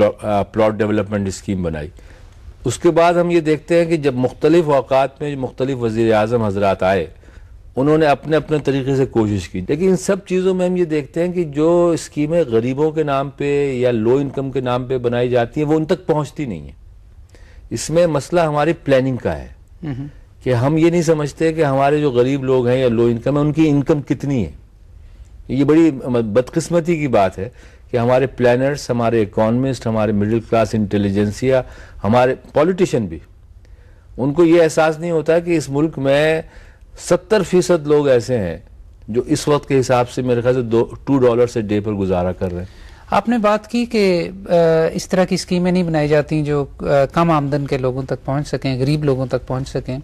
Plot development scheme बनाई उसके बाद हम ये देखते हैं कि जब मुख्तलिफ अवकात में मुख्तलिफ वज़ी अजम हजरात आए उन्होंने अपने अपने तरीके से कोशिश की लेकिन इन सब चीज़ों में हम ये देखते हैं कि जो स्कीमें गरीबों के नाम पे या लो इनकम के नाम पे बनाई जाती हैं वो उन तक पहुंचती नहीं है इसमें मसला हमारी प्लानिंग का है कि हम ये नहीं समझते कि हमारे जो गरीब लोग हैं या लो इनकम है उनकी इनकम कितनी है ये बड़ी बदकिस्मती की बात है कि हमारे प्लानर्स हमारे इकोनमिस्ट हमारे मिडिल क्लास इंटेलिजेंसिया हमारे पॉलिटिशियन भी उनको ये एहसास नहीं होता कि इस मुल्क में सत्तर फीसद लोग ऐसे हैं जो इस वक्त के हिसाब से मेरे ख्याल से दो टू डॉलर से डे पर गुजारा कर रहे हैं आपने बात की कि इस तरह की स्कीमें नहीं बनाई जाती जो कम आमदन के लोगों तक पहुंच सकें गरीब लोगों तक पहुंच सकें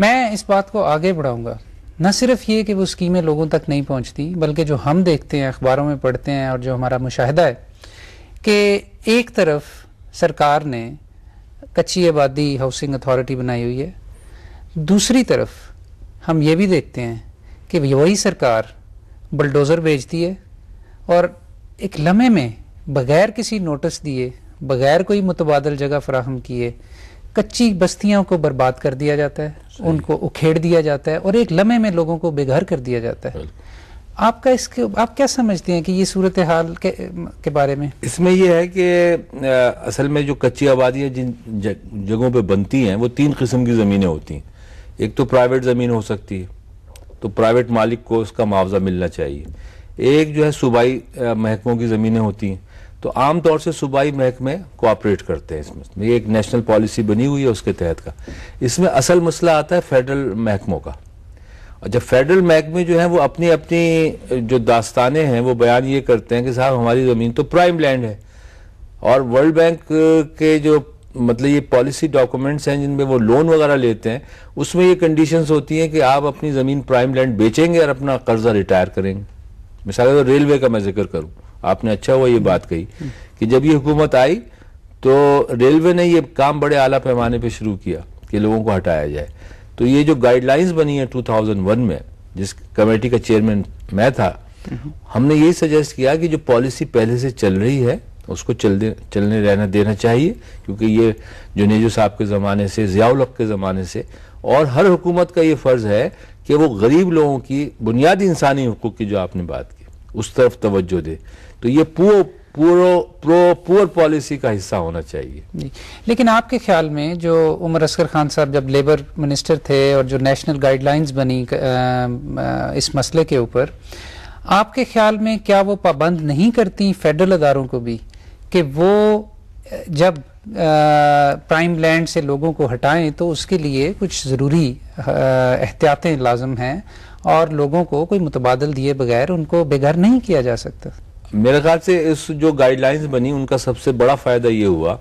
मैं इस बात को आगे बढ़ाऊंगा न सिर्फ ये कि वो स्कीमें लोगों तक नहीं पहुँचती बल्कि जो हम देखते हैं अखबारों में पढ़ते हैं और जो हमारा मुशाह है कि एक तरफ सरकार ने कच्ची आबादी हाउसिंग अथॉरिटी बनाई हुई है दूसरी तरफ हम ये भी देखते हैं कि वही सरकार बलडोज़र भेजती है और एक लम्हे में बगैर किसी नोटिस दिए बगैर कोई मुतबादल जगह फ्राहम किए कच्ची बस्तियों को बर्बाद कर दिया जाता है उनको उखेड़ दिया जाता है और एक लम्हे में लोगों को बेघर कर दिया जाता है आपका इसके आप क्या समझते हैं कि ये सूरत हाल के, के बारे में इसमें यह है कि असल में जो कच्ची आबादियाँ जिन जगहों पे बनती हैं वो तीन किस्म की ज़मीनें होती हैं एक तो प्राइवेट ज़मीन हो सकती है तो प्राइवेट मालिक को उसका मुआवजा मिलना चाहिए एक जो है सूबाई महकमों की ज़मीनें होती हैं तो आमतौर से सूबाई महकमे कोऑपरेट करते हैं इसमें ये एक नेशनल पॉलिसी बनी हुई है उसके तहत का इसमें असल मसला आता है फेडरल महकमों का और जब फेडरल महकमे जो हैं वो अपनी अपनी जो दास्तानें हैं वो बयान ये करते हैं कि साहब हमारी ज़मीन तो प्राइम लैंड है और वर्ल्ड बैंक के जो मतलब ये पॉलिसी डॉक्यूमेंट्स हैं जिनमें वो लोन वगैरह लेते हैं उसमें ये कंडीशंस होती हैं कि आप अपनी ज़मीन प्राइम लैंड बेचेंगे और अपना कर्जा रिटायर करेंगे मिसाल तो रेलवे का मैं जिक्र करूँ आपने अच्छा हुआ ये बात कही कि जब ये हुकूमत आई तो रेलवे ने ये काम बड़े आला पैमाने पे शुरू किया कि लोगों को हटाया जाए तो ये जो गाइडलाइंस बनी है 2001 में जिस कमेटी का चेयरमैन मैं था हमने यही सजेस्ट किया कि जो पॉलिसी पहले से चल रही है उसको चलने चलने रहना देना चाहिए क्योंकि ये नेजू साहब के ज़माने से ज़ियाउल के ज़माने से और हर हुकूमत का ये फ़र्ज़ है कि वो गरीब लोगों की बुनियादी इंसानी हकूक़ की जो आपने बात की उस तरफ तवज्जो दे तो ये पूर पूरो प्रो पुअर पॉलिसी का हिस्सा होना चाहिए लेकिन आपके ख्याल में जो उमर असगर खान साहब जब लेबर मिनिस्टर थे और जो नेशनल गाइडलाइंस बनी आ, आ, इस मसले के ऊपर आपके ख्याल में क्या वो पाबंद नहीं करती फेडरल अदारों को भी कि वो जब प्राइम लैंड से लोगों को हटाएं तो उसके लिए कुछ ज़रूरी एहतियातें लाजम हैं और लोगों को कोई मुतबादल दिए बगैर उनको बेघर नहीं किया जा सकता मेरे ख्याल से इस जो गाइडलाइंस बनी उनका सबसे बड़ा फ़ायदा ये हुआ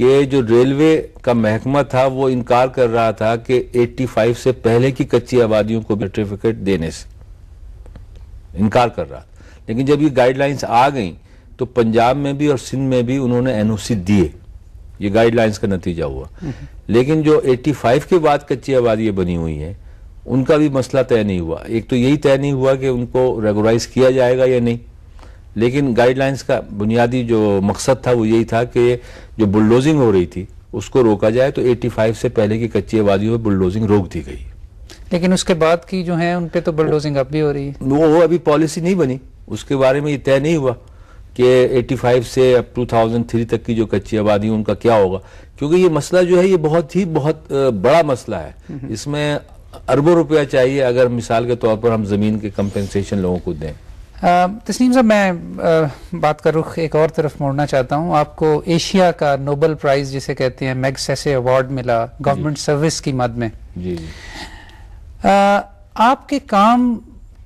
कि जो रेलवे का महकमा था वो इनकार कर रहा था कि 85 से पहले की कच्ची आबादियों को सर्टिफिकेट देने से इनकार कर रहा था लेकिन जब ये गाइडलाइंस आ गई तो पंजाब में भी और सिंध में भी उन्होंने एनओसी दिए ये गाइडलाइंस का नतीजा हुआ हम्म। लेकिन जो 85 के बाद कच्ची आबादियां बनी हुई हैं उनका भी मसला तय नहीं हुआ एक तो यही तय नहीं हुआ कि उनको रेगुलाइज किया जाएगा या नहीं लेकिन गाइडलाइंस का बुनियादी जो मकसद था वो यही था कि जो बुलडोजिंग हो रही थी उसको रोका जाए तो 85 से पहले की कच्ची आबादियों में बुलडोजिंग रोक दी गई लेकिन उसके बाद की जो है उन पर तो बुलडोजिंग अब भी हो रही है वो अभी पॉलिसी नहीं बनी उसके बारे में ये तय नहीं हुआ कि 85 से अब 2003 तक की जो कच्ची आबादी उनका क्या होगा क्योंकि ये मसला जो है ये बहुत ही बहुत बड़ा मसला है हम्म। इसमें अरबों रुपया चाहिए अगर मिसाल के तौर पर हम ज़मीन के कम्पेंसेशन लोगों को दें तस्नीम साहब मैं आ, बात का रुख एक और तरफ मोड़ना चाहता हूँ आपको एशिया का नोबल प्राइज़ जिसे कहते हैं मैग सेसे अवार्ड मिला गवर्नमेंट सर्विस की मद में जी जी आ, आपके काम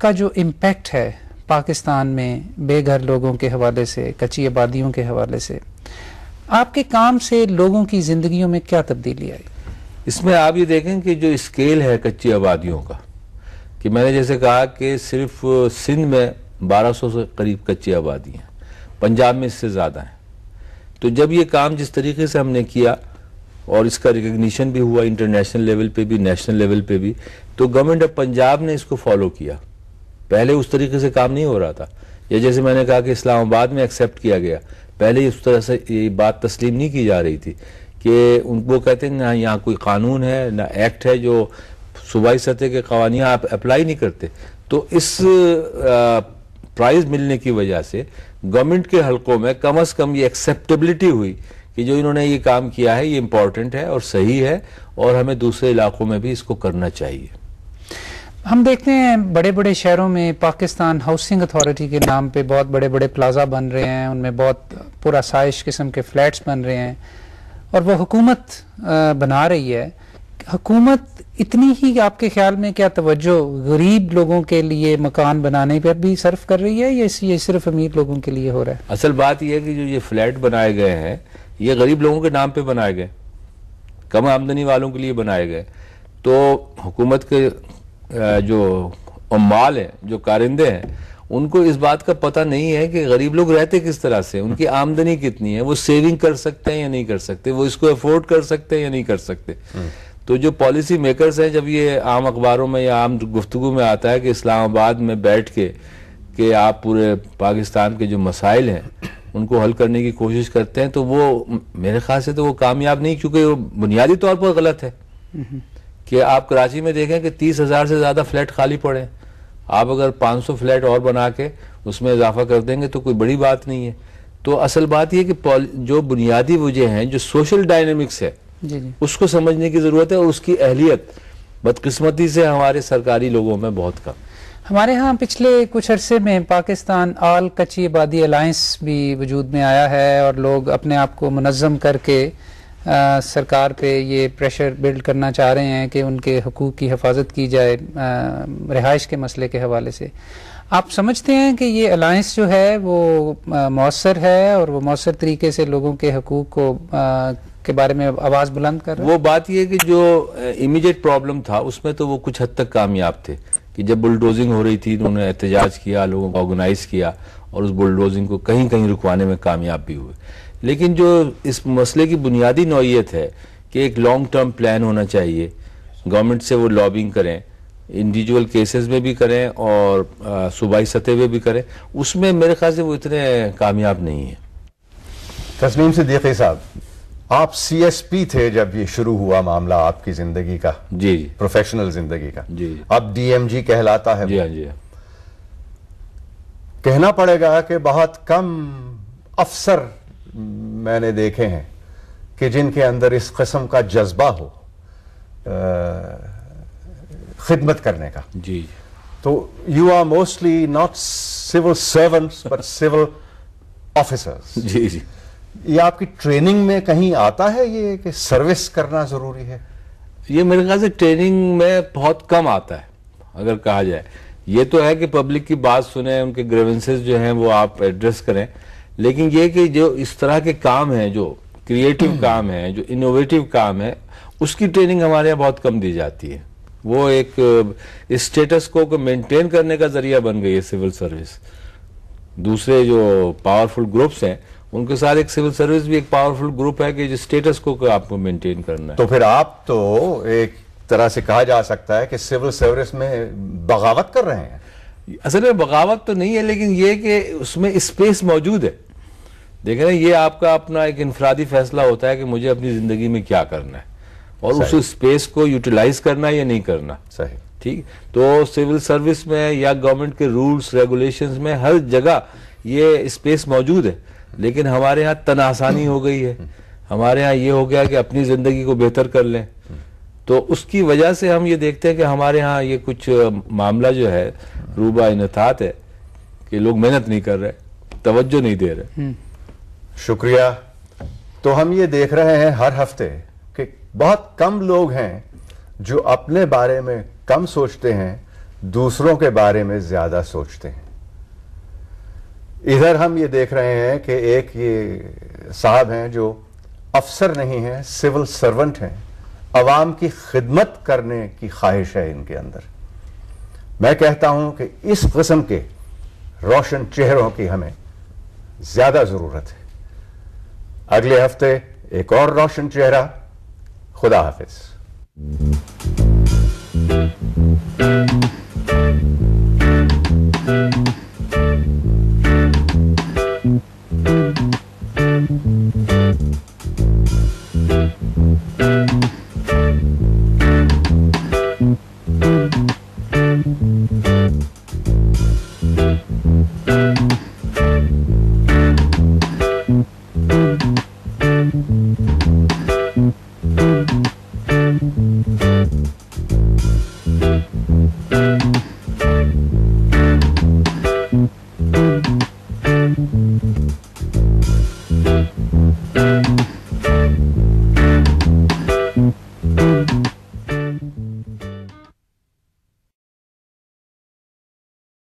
का जो इम्पेक्ट है पाकिस्तान में बेघर लोगों के हवाले से कच्ची आबादियों के हवाले से आपके काम से लोगों की ज़िंदगियों में क्या तब्दीली आई इसमें आप ये देखें कि जो स्केल है कच्ची आबादियों का कि मैंने जैसे कहा कि सिर्फ सिंध में 1200 से करीब कच्ची आबादी हैं पंजाब में इससे ज़्यादा हैं तो जब ये काम जिस तरीके से हमने किया और इसका रिकग्निशन भी हुआ इंटरनेशनल लेवल पे भी नेशनल लेवल पे भी तो गवर्नमेंट ऑफ पंजाब ने इसको फॉलो किया पहले उस तरीके से काम नहीं हो रहा था या जैसे मैंने कहा कि इस्लामाबाद में एक्सेप्ट किया गया पहले उस तरह से ये बात तस्लीम नहीं की जा रही थी कि उनको कहते हैं ना यहाँ कोई कानून है ना एक्ट है जो सूबाई सतह के कवानी आप अप्लाई नहीं करते तो इस प्राइज़ मिलने की वजह से गवर्नमेंट के हलकों में कम अज़ कम ये एक्सेप्टेबिलिटी हुई कि जो इन्होंने ये काम किया है ये इम्पॉर्टेंट है और सही है और हमें दूसरे इलाकों में भी इसको करना चाहिए हम देखते हैं बड़े बड़े शहरों में पाकिस्तान हाउसिंग अथॉरिटी के नाम पे बहुत बड़े बड़े प्लाजा बन रहे हैं उनमें बहुत पुरासाइश किस्म के फ्लैट्स बन रहे हैं और वो हुकूमत बना रही है हुकूमत इतनी ही आपके ख्याल में क्या तवज्जो गरीब लोगों के लिए मकान बनाने पर भी सर्फ कर रही है या ये सिर्फ अमीर लोगों के लिए हो रहा है असल बात यह है कि जो ये फ्लैट बनाए गए हैं ये गरीब लोगों के नाम पर बनाए गए कम आमदनी वालों के लिए बनाए गए तो हुकूमत के जो माल है जो कारिंदे हैं उनको इस बात का पता नहीं है कि गरीब लोग रहते किस तरह से उनकी आमदनी कितनी है वो सेविंग कर सकते हैं या नहीं कर सकते वो इसको अफोर्ड कर सकते हैं या नहीं कर सकते हम्म। तो जो पॉलिसी मेकर्स हैं जब ये आम अखबारों में या आम गुफ्तु में आता है कि इस्लामाबाद में बैठ के कि आप पूरे पाकिस्तान के जो मसाइल हैं उनको हल करने की कोशिश करते हैं तो वो मेरे ख्याल से तो वो कामयाब नहीं क्योंकि वो बुनियादी तौर पर गलत है हम्म। कि आप कराची में देखें कि तीस हज़ार से ज़्यादा फ्लैट खाली पड़े हैं आप अगर 500 फ्लैट और बना के उसमें इजाफा कर देंगे तो कोई बड़ी बात नहीं है तो असल बात यह कि जो बुनियादी वजह हैं जो सोशल डायनेमिक्स है जी जी। उसको समझने की ज़रूरत है और उसकी अहलियत बदकस्मती से हमारे सरकारी लोगों में बहुत कम हमारे यहाँ पिछले कुछ अरसे में पाकिस्तान आल कच्ची आबादी अलायंस भी वजूद में आया है और लोग अपने आप को मनज़म करके आ, सरकार पे ये प्रेशर बिल्ड करना चाह रहे हैं कि उनके हकूक़ की हिफाजत की जाए रिहाइश के मसले के हवाले से आप समझते हैं कि ये अलायंस जो है वो मौसर है और वो मौसर तरीके से लोगों के हकूक़ को आ, के बारे में आवाज़ बुलंद कर रहा वो बात यह कि जो इमीडिएट प्रॉब्लम था उसमें तो वो कुछ हद तक कामयाब थे कि जब बुलडोजिंग हो रही थी तो उन्होंने एहतजाज किया लोगों को ऑर्गेनाइज किया और उस बुलडोजिंग को कहीं कहीं रुकवाने में कामयाब भी हुए लेकिन जो इस मसले की बुनियादी नौीयत है कि एक लॉन्ग टर्म प्लान होना चाहिए गवर्नमेंट से वो लॉबिंग करें इंडिविजुअल केसेस में भी करें और सूबाई सतह में भी करें उसमें मेरे ख्याल से वो इतने कामयाब नहीं है तस्मीम से देखे साहब आप सी एस पी थे जब ये शुरू हुआ मामला आपकी जिंदगी का जी जी प्रोफेशनल जिंदगी का जी अब डीएमजी कहलाता है जी हाँ, जी हाँ। कहना पड़ेगा कि बहुत कम अफसर मैंने देखे हैं कि जिनके अंदर इस कस्म का जज्बा हो खिदमत करने का जी तो you are mostly not civil servants but civil officers जी जी ये आपकी ट्रेनिंग में कहीं आता है ये कि सर्विस करना ज़रूरी है ये मेरे ख्याल से ट्रेनिंग में बहुत कम आता है अगर कहा जाए ये तो है कि पब्लिक की बात सुने उनके ग्रेवेंसेज जो हैं वो आप एड्रेस करें लेकिन ये कि जो इस तरह के काम हैं जो क्रिएटिव काम है जो इनोवेटिव काम है उसकी ट्रेनिंग हमारे यहाँ बहुत कम दी जाती है वो एक स्टेटस को मेंटेन करने का जरिया बन गई है सिविल सर्विस दूसरे जो पावरफुल ग्रुप्स हैं उनके साथ एक सिविल सर्विस भी एक पावरफुल ग्रुप है कि जो स्टेटस को आपको मेंटेन करना है तो फिर आप तो एक तरह से कहा जा सकता है कि सिविल सर्विस में बगावत कर रहे हैं असल में बगावत तो नहीं है लेकिन ये कि उसमें स्पेस मौजूद है देखें ये आपका अपना एक इनफरादी फैसला होता है कि मुझे अपनी ज़िंदगी में क्या करना है और उस स्पेस को यूटिलाइज करना या नहीं करना सही ठीक तो सिविल सर्विस में या गवर्नमेंट के रूल्स रेगुलेशंस में हर जगह ये स्पेस मौजूद है लेकिन हमारे यहाँ तनासानी हो गई है हमारे यहाँ ये हो गया कि अपनी ज़िंदगी को बेहतर कर लें तो उसकी वजह से हम ये देखते हैं कि हमारे यहाँ ये कुछ मामला जो है रूबा इनतात है कि लोग मेहनत नहीं कर रहे तवज्जो नहीं दे रहे हम्म। शुक्रिया तो हम ये देख रहे हैं हर हफ्ते कि बहुत कम लोग हैं जो अपने बारे में कम सोचते हैं दूसरों के बारे में ज्यादा सोचते हैं इधर हम ये देख रहे हैं कि एक ये साहब हैं जो अफसर नहीं हैं सिविल सर्वेंट हैं अवाम की खिदमत करने की ख्वाहिश है इनके अंदर मैं कहता हूं कि इस कस्म के रोशन चेहरों की हमें ज्यादा जरूरत है अगले हफ्ते एक और रोशन चेहरा खुदा हाफिज